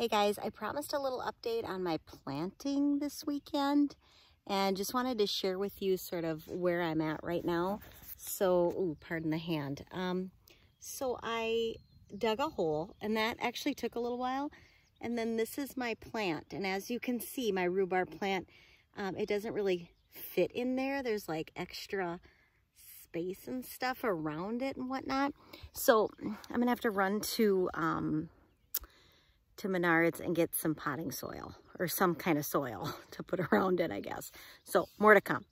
Hey guys, I promised a little update on my planting this weekend and just wanted to share with you sort of where I'm at right now. So, ooh, pardon the hand. Um, so I dug a hole and that actually took a little while. And then this is my plant. And as you can see, my rhubarb plant, um, it doesn't really fit in there. There's like extra space and stuff around it and whatnot. So I'm gonna have to run to um, to Menards and get some potting soil or some kind of soil to put around it, I guess. So more to come.